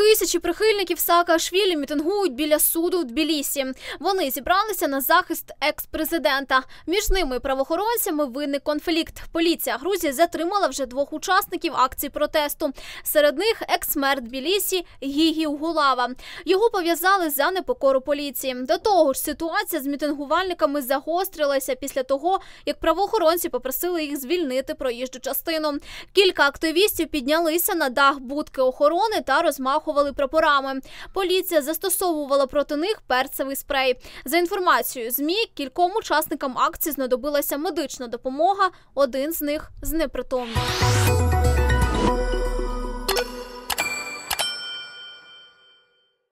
Тисячі прихильників Саакашвілі мітингують біля суду в Тбілісі. Вони зібралися на захист екс-президента. Між ними і правоохоронцями виник конфлікт. Поліція Грузії затримала вже двох учасників акції протесту. Серед них екс-мер Тбілісі Гігі Угулава. Його пов'язали за непокору поліції. До того ж, ситуація з мітингувальниками загострилася після того, як правоохоронці попросили їх звільнити проїжджу частину. Кілька активістів піднялися на дах будки охорони та розмахували розмахували прапорами. Поліція застосовувала проти них перцевий спрей. За інформацією змі кільком учасникам акції знадобилася медична допомога. Один з них знепритомнів.